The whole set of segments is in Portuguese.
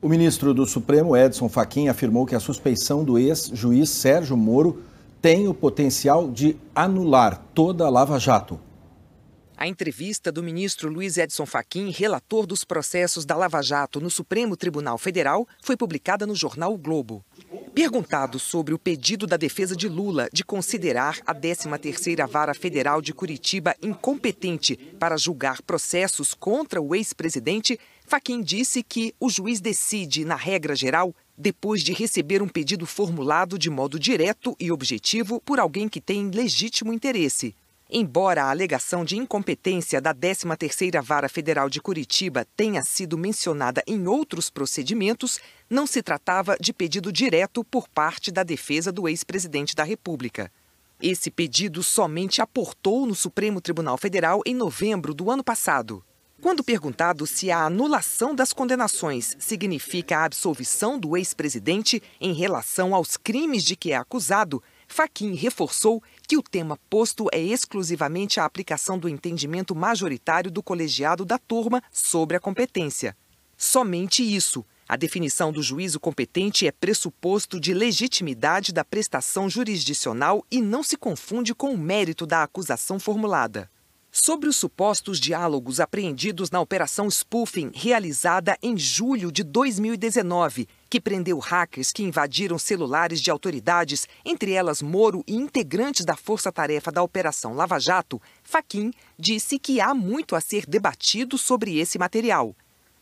O ministro do Supremo, Edson Fachin, afirmou que a suspeição do ex-juiz Sérgio Moro tem o potencial de anular toda a Lava Jato. A entrevista do ministro Luiz Edson Fachin, relator dos processos da Lava Jato no Supremo Tribunal Federal, foi publicada no jornal o Globo. Perguntado sobre o pedido da defesa de Lula de considerar a 13ª Vara Federal de Curitiba incompetente para julgar processos contra o ex-presidente, Faquim disse que o juiz decide, na regra geral, depois de receber um pedido formulado de modo direto e objetivo por alguém que tem legítimo interesse. Embora a alegação de incompetência da 13ª Vara Federal de Curitiba tenha sido mencionada em outros procedimentos, não se tratava de pedido direto por parte da defesa do ex-presidente da República. Esse pedido somente aportou no Supremo Tribunal Federal em novembro do ano passado. Quando perguntado se a anulação das condenações significa a absolvição do ex-presidente em relação aos crimes de que é acusado, Faquin reforçou que o tema posto é exclusivamente a aplicação do entendimento majoritário do colegiado da turma sobre a competência. Somente isso. A definição do juízo competente é pressuposto de legitimidade da prestação jurisdicional e não se confunde com o mérito da acusação formulada. Sobre os supostos diálogos apreendidos na operação Spoofing realizada em julho de 2019, que prendeu hackers que invadiram celulares de autoridades, entre elas Moro e integrantes da força-tarefa da Operação Lava Jato, Faquim disse que há muito a ser debatido sobre esse material.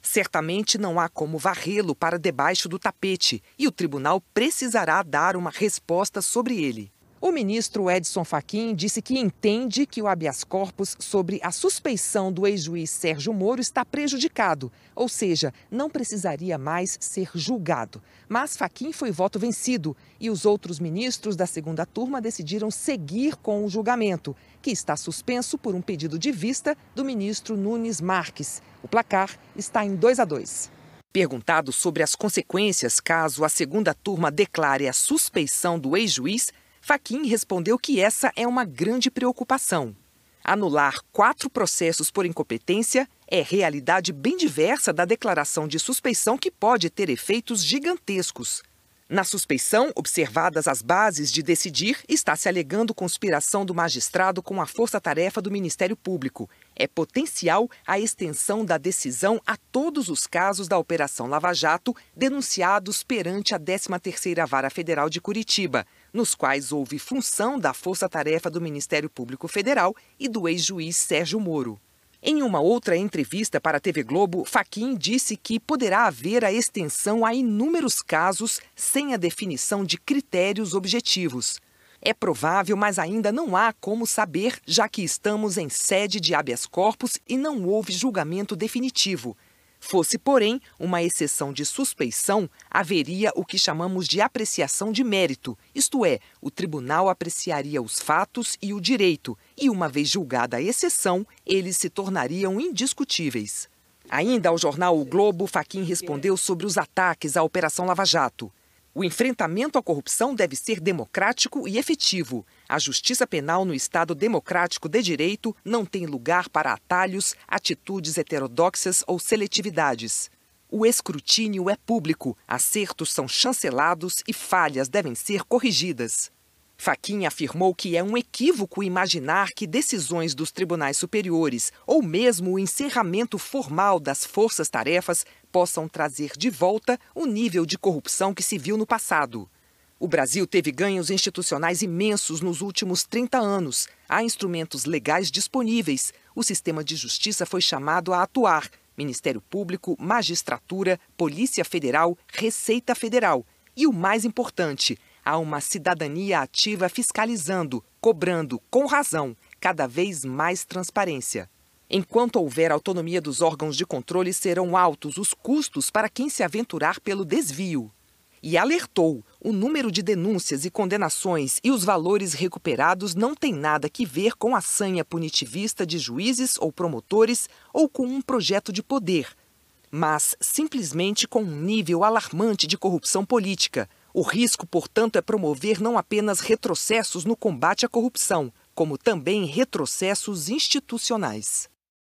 Certamente não há como varrê-lo para debaixo do tapete e o tribunal precisará dar uma resposta sobre ele. O ministro Edson Fachin disse que entende que o habeas corpus sobre a suspeição do ex-juiz Sérgio Moro está prejudicado, ou seja, não precisaria mais ser julgado. Mas Fachin foi voto vencido e os outros ministros da segunda turma decidiram seguir com o julgamento, que está suspenso por um pedido de vista do ministro Nunes Marques. O placar está em 2 a 2. Perguntado sobre as consequências caso a segunda turma declare a suspeição do ex-juiz, Faquin respondeu que essa é uma grande preocupação. Anular quatro processos por incompetência é realidade bem diversa da declaração de suspeição que pode ter efeitos gigantescos. Na suspeição, observadas as bases de decidir, está se alegando conspiração do magistrado com a força-tarefa do Ministério Público. É potencial a extensão da decisão a todos os casos da Operação Lava Jato denunciados perante a 13ª Vara Federal de Curitiba nos quais houve função da força-tarefa do Ministério Público Federal e do ex-juiz Sérgio Moro. Em uma outra entrevista para a TV Globo, Faquin disse que poderá haver a extensão a inúmeros casos sem a definição de critérios objetivos. É provável, mas ainda não há como saber, já que estamos em sede de habeas corpus e não houve julgamento definitivo, Fosse, porém, uma exceção de suspeição, haveria o que chamamos de apreciação de mérito, isto é, o tribunal apreciaria os fatos e o direito, e uma vez julgada a exceção, eles se tornariam indiscutíveis. Ainda ao jornal O Globo, Faquin respondeu sobre os ataques à Operação Lava Jato. O enfrentamento à corrupção deve ser democrático e efetivo. A justiça penal no Estado democrático de direito não tem lugar para atalhos, atitudes heterodoxas ou seletividades. O escrutínio é público, acertos são chancelados e falhas devem ser corrigidas. Faquinha afirmou que é um equívoco imaginar que decisões dos tribunais superiores ou mesmo o encerramento formal das forças-tarefas possam trazer de volta o nível de corrupção que se viu no passado. O Brasil teve ganhos institucionais imensos nos últimos 30 anos. Há instrumentos legais disponíveis. O sistema de justiça foi chamado a atuar. Ministério Público, Magistratura, Polícia Federal, Receita Federal. E o mais importante, Há uma cidadania ativa fiscalizando, cobrando, com razão, cada vez mais transparência. Enquanto houver autonomia dos órgãos de controle, serão altos os custos para quem se aventurar pelo desvio. E alertou: o número de denúncias e condenações e os valores recuperados não tem nada que ver com a sanha punitivista de juízes ou promotores ou com um projeto de poder, mas simplesmente com um nível alarmante de corrupção política, o risco, portanto, é promover não apenas retrocessos no combate à corrupção, como também retrocessos institucionais.